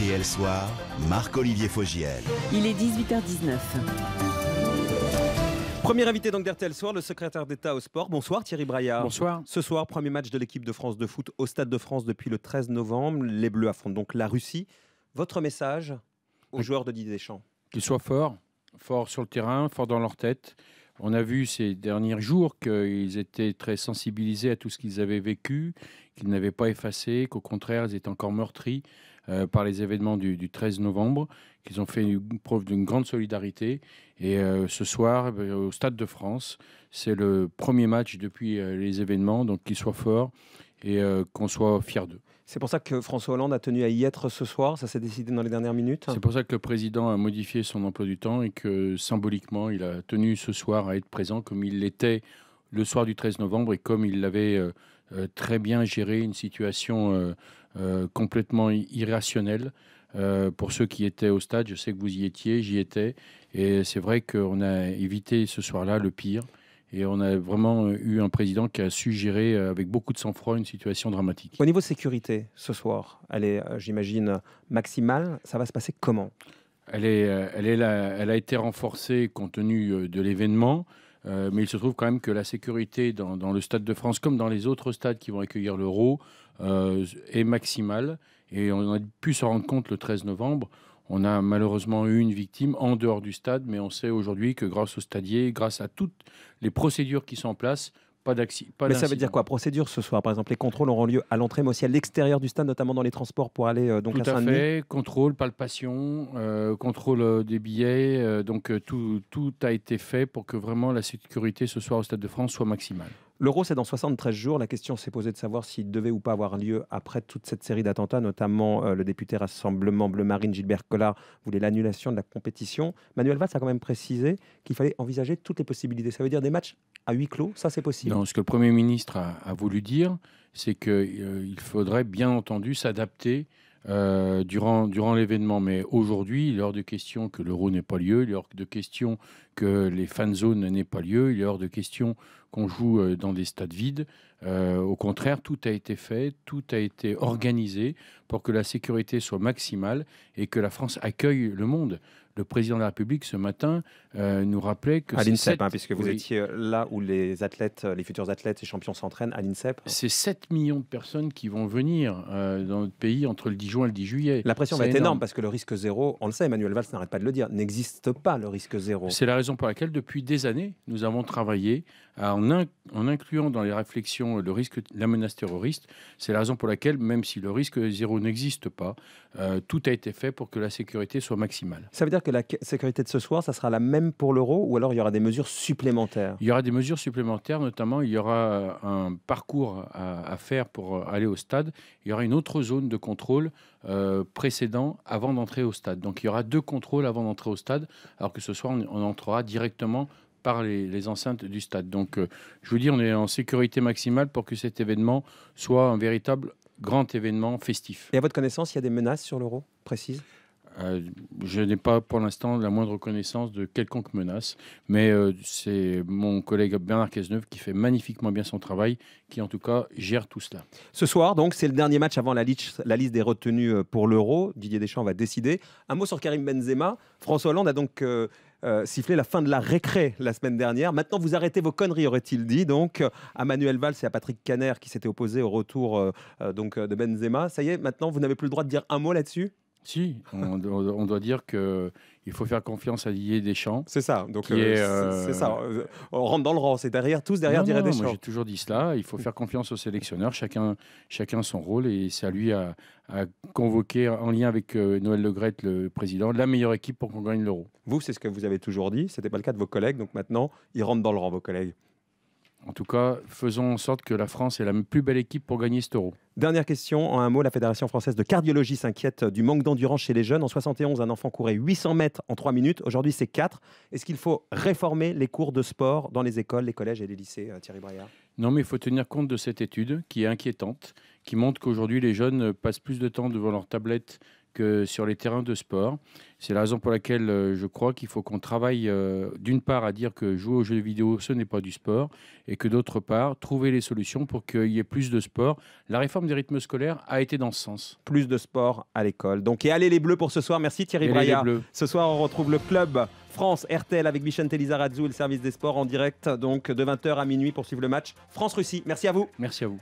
RTL Soir, Marc-Olivier Fogiel. Il est 18h19. Premier invité donc d'RTL Soir, le secrétaire d'État au sport. Bonsoir Thierry Braillard. Bonsoir. Ce soir, premier match de l'équipe de France de foot au Stade de France depuis le 13 novembre. Les Bleus affrontent donc la Russie. Votre message aux joueurs de Didier Deschamps Qu'ils soient forts, forts sur le terrain, forts dans leur tête, on a vu ces derniers jours qu'ils étaient très sensibilisés à tout ce qu'ils avaient vécu, qu'ils n'avaient pas effacé, qu'au contraire, ils étaient encore meurtris euh, par les événements du, 13 novembre, qu'ils ont fait preuve d'une grande solidarité. Et euh, ce soir, euh, au Stade de France, c'est le premier match depuis les événements, donc qu'ils soient forts et qu'on soit fiers d'eux. C'est pour ça que François Hollande a tenu à y être ce soir, ça s'est décidé dans les dernières minutes. C'est pour ça que le président a modifié son emploi du temps et que symboliquement, il a tenu ce soir à être présent comme il l'était le soir du 13 novembre et comme il l'avait euh, euh, très bien géré, une situation euh, complètement irrationnelle. pour ceux qui étaient au stade, je sais que vous y étiez, j'y étais, et c'est vrai qu'on a évité ce soir-là le pire. Et on a vraiment euh, eu un président qui a su gérer euh, avec beaucoup de sang-froid une situation dramatique. Au niveau sécurité, ce soir, elle est, euh, j'imagine, maximale. Ça va se passer comment elle, est, elle, est elle a été renforcée compte tenu de l'événement. mais il se trouve quand même que la sécurité dans, le Stade de France, comme dans les autres stades qui vont accueillir l'Euro, est maximale. Et on a pu se rendre compte le 13 novembre on a malheureusement eu une victime en dehors du stade, mais on sait aujourd'hui que grâce au stadier, grâce à toutes les procédures qui sont en place, pas d'accident. Mais ça veut dire quoi Procédure ce soir, par exemple, les contrôles auront lieu à l'entrée, mais aussi à l'extérieur du stade, notamment dans les transports pour aller euh, donc tout à fait. Contrôle, palpation, euh, contrôle euh, des billets. donc tout a été fait pour que vraiment la sécurité ce soir au Stade de France soit maximale. L'euro, c'est dans 73 jours. La question s'est posée de savoir s'il devait ou pas avoir lieu après toute cette série d'attentats, notamment euh, le député Rassemblement Bleu Marine Gilbert Collard voulait l'annulation de la compétition. Manuel Valls a quand même précisé qu'il fallait envisager toutes les possibilités. Ça veut dire des matchs à huis clos, ça c'est possible. Non, ce que le Premier ministre a, voulu dire, c'est qu'il euh, faudrait bien entendu s'adapter euh, durant, durant l'événement. Mais aujourd'hui, il est hors de question que l'euro n'ait pas lieu, il est hors de question que les fan zones n'aient pas lieu, il est hors de question qu'on joue euh, dans des stades vides. Euh, au contraire, tout a été fait, tout a été organisé pour que la sécurité soit maximale et que la France accueille le monde le président de la République ce matin euh, nous rappelait que... À l'INSEP, hein, puisque vous étiez là où les athlètes, euh, les futurs athlètes et champions s'entraînent, à l'INSEP. C'est 7 millions de personnes qui vont venir euh, dans notre pays entre le 10 juin et le 10 juillet. La pression va être énorme. parce que le risque zéro, on le sait, Emmanuel Valls n'arrête pas de le dire, n'existe pas le risque zéro. C'est la raison pour laquelle depuis des années, nous avons travaillé en, en, incluant dans les réflexions le risque, la menace terroriste. C'est la raison pour laquelle, même si le risque zéro n'existe pas, tout a été fait pour que la sécurité soit maximale. Ça veut dire que la sécurité de ce soir, ça sera la même pour l'euro ou alors il y aura des mesures supplémentaires Il y aura des mesures supplémentaires, notamment il y aura euh, un parcours à, faire pour euh, aller au stade. Il y aura une autre zone de contrôle euh, précédent avant d'entrer au stade. Donc il y aura deux contrôles avant d'entrer au stade, alors que ce soir on, entrera directement par les, enceintes du stade. Donc, je vous dis, on est en sécurité maximale pour que cet événement soit un véritable grand événement festif. Et à votre connaissance, il y a des menaces sur l'euro précises euh, je n'ai pas pour l'instant la moindre connaissance de quelconque menace, mais euh, c'est mon collègue Bernard Cazeneuve qui fait magnifiquement bien son travail, qui en tout cas gère tout cela. Ce soir, donc, c'est le dernier match avant la, liste, des retenues euh, pour l'Euro. Didier Deschamps va décider. Un mot sur Karim Benzema. François Hollande a donc sifflé la fin de la récré la semaine dernière. Maintenant, vous arrêtez vos conneries, aurait-il dit. Donc, à Manuel Valls et à Patrick Caner qui s'étaient opposés au retour donc, de Benzema. Ça y est, maintenant, vous n'avez plus le droit de dire un mot là-dessus si, on, doit dire que il faut faire confiance à Didier Deschamps. C'est ça. Donc euh, euh, c'est ça. On rentre dans le rang. C'est derrière tous derrière Didier Deschamps. Moi j'ai toujours dit cela. Il faut faire confiance aux sélectionneurs, Chacun chacun son rôle et c'est à lui à, convoquer en lien avec euh, Noël Le Gret, le président, la meilleure équipe pour qu'on gagne l'Euro. Vous, c'est ce que vous avez toujours dit. C'était pas le cas de vos collègues. Donc maintenant, ils rentrent dans le rang vos collègues. En tout cas, faisons en sorte que la France ait la plus belle équipe pour gagner ce euro. Dernière question, en un mot, la Fédération française de cardiologie s'inquiète du manque d'endurance chez les jeunes. En 71, un enfant courait 800 mètres en 3 minutes, aujourd'hui c'est 4. Est-ce qu'il faut réformer les cours de sport dans les écoles, les collèges et les lycées, euh, Thierry Braillard Non, mais il faut tenir compte de cette étude qui est inquiétante, qui montre qu'aujourd'hui les jeunes passent plus de temps devant leur tablette sur les terrains de sport. C'est la raison pour laquelle euh, je crois qu'il faut qu'on travaille euh, d'une part à dire que jouer aux jeux vidéo, ce n'est pas du sport, et que d'autre part, trouver les solutions pour qu'il y ait plus de sport. La réforme des rythmes scolaires a été dans ce sens. Plus de sport à l'école. Donc, et allez les bleus pour ce soir. Merci Thierry Braillard. Ce soir, on retrouve le club France RTL avec Michel Telizaradzou et le service des sports en direct, donc de 20h à minuit pour suivre le match France-Russie. Merci à vous. Merci à vous.